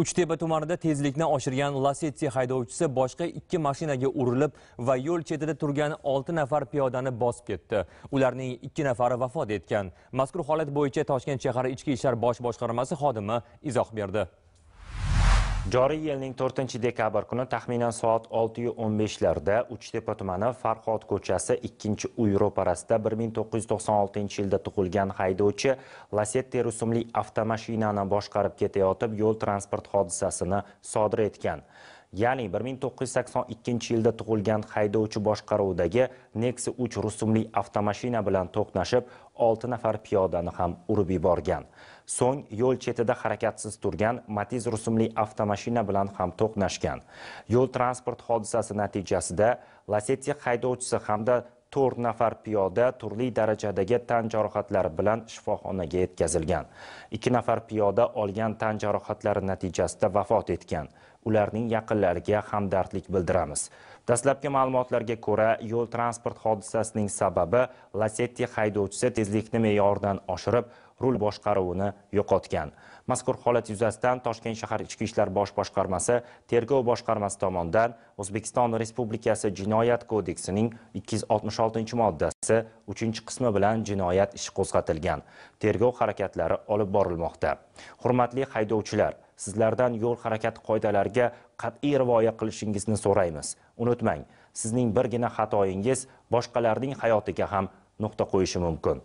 uchtepa tumanida tezlikni oshirgan lasetti haydovchisi boshqa ikki mashinaga urilib va yo'l chetida turgan olti nafar piyodani bosib ketdi ularning ikki nafari vafot etgan mazkur holat bo'yicha toshkent shahar ichki ishlar bosh boshqarmasi xodimi izoh berdi joriy yilning 4 dekabr kuni taxminan soat 6:15 larda uchtepa tumani farhod ko'chasi 2 uy ro'parasida 1996 yilda tug'ilgan haydovchi lasetti rusumli avtomashinani boshqarib ketayotib yo'l transport hodisasini sodir etgan ya'ni 1982 yilda tug'ilgan haydovchi boshqaruvidagi Nexia 3 rusumli avtomashina bilan to'qnashib, 6 nafar piyodani ham urib yuborgan. So'ng yo'l chetida harakatsiz turgan Matiz rusumli avtomashina bilan ham to'qnashgan. Yo'l transport hodisasi natijasida Lacetti haydovchisi hamda to'rt nafar piyoda turli darajadagi tan jarohatlari bilan shifoxonaga yetkazilgan ikki nafar piyoda olgan tan jarohatlari natijasida vafot etgan ularning yaqinlariga hamdardlik bildiramiz dastlabki ma'lumotlarga ko'ra yo'l transport hodisasining sababi lasetti haydovchisi tezlikni me'yordan oshirib rul boshqaruvini yo'qotgan mazkur holat yuzasidan toshkent shahar ichki ishlar bosh boshqarmasi tergov boshqarmasi tomonidan o'zbekiston respublikasi jinoyat kodeksining 266 moddasi 3 qismi bilan jinoyat ishi qo'zg'atilgan tergov harakatlari olib borilmoqda hurmatli haydovchilar sizlardan yo'l harakati qoidalariga qat'iy rioya qilishingizni so'raymiz unutmang sizning birgina xatoyingiz boshqalarning hayotiga ham nuqta qo'yishi mumkin